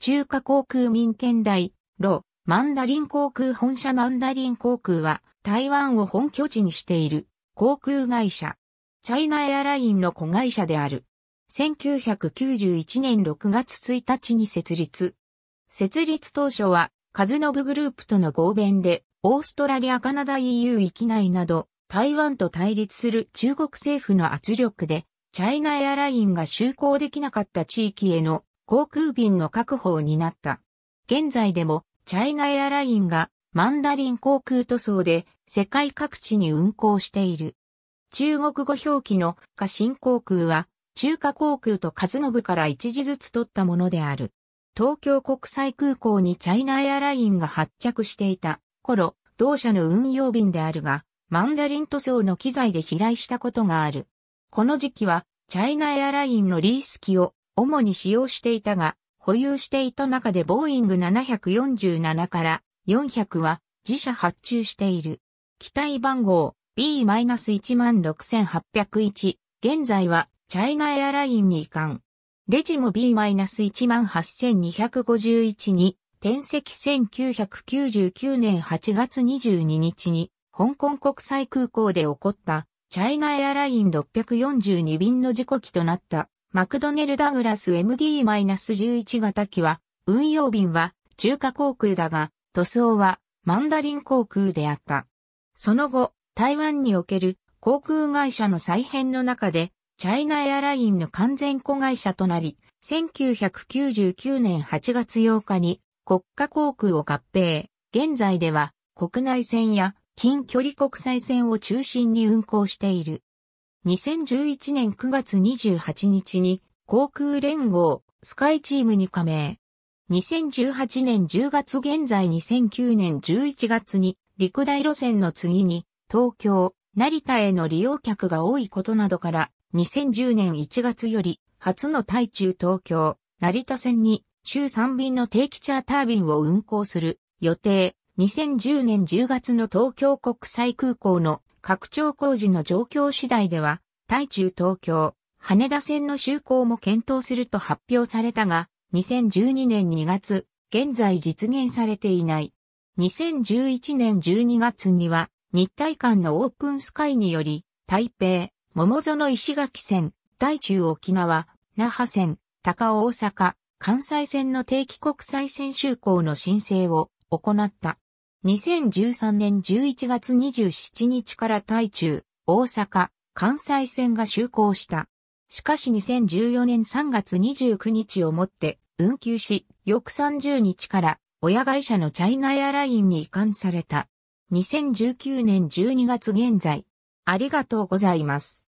中華航空民権大、ロ、マンダリン航空本社マンダリン航空は台湾を本拠地にしている航空会社。チャイナエアラインの子会社である。1991年6月1日に設立。設立当初は、カズノブグループとの合弁で、オーストラリア、カナダ EU 域内など、台湾と対立する中国政府の圧力で、チャイナエアラインが就航できなかった地域への航空便の確保を担った。現在でも、チャイナエアラインがマンダリン航空塗装で世界各地に運航している。中国語表記の華新航空は中華航空と和信から一時ずつ取ったものである。東京国際空港にチャイナエアラインが発着していた頃、同社の運用便であるが、マンダリン塗装の機材で飛来したことがある。この時期は、チャイナエアラインのリース機を主に使用していたが、保有していた中でボーイング747から400は自社発注している。機体番号 B-16801、現在はチャイナエアラインに移管。レジも B-18251 に転籍1999年8月22日に香港国際空港で起こったチャイナエアライン642便の事故機となったマクドネル・ダグラス MD-11 型機は、運用便は中華航空だが、塗装はマンダリン航空であった。その後、台湾における航空会社の再編の中で、チャイナエアラインの完全子会社となり、1999年8月8日に国家航空を合併。現在では国内線や近距離国際線を中心に運航している。2011年9月28日に航空連合スカイチームに加盟。2018年10月現在2009年11月に陸大路線の次に東京、成田への利用客が多いことなどから2010年1月より初の対中東京、成田線に週3便の定期チャーター便を運行する予定。2010年10月の東京国際空港の拡張工事の状況次第では、対中東京、羽田線の就航も検討すると発表されたが、2012年2月、現在実現されていない。2011年12月には、日体間のオープンスカイにより、台北、桃園石垣線、台中沖縄、那覇線、高尾大阪、関西線の定期国際線就航の申請を行った。2013年11月27日から台中、大阪、関西線が就航した。しかし2014年3月29日をもって運休し、翌30日から親会社のチャイナエアラインに移管された。2019年12月現在、ありがとうございます。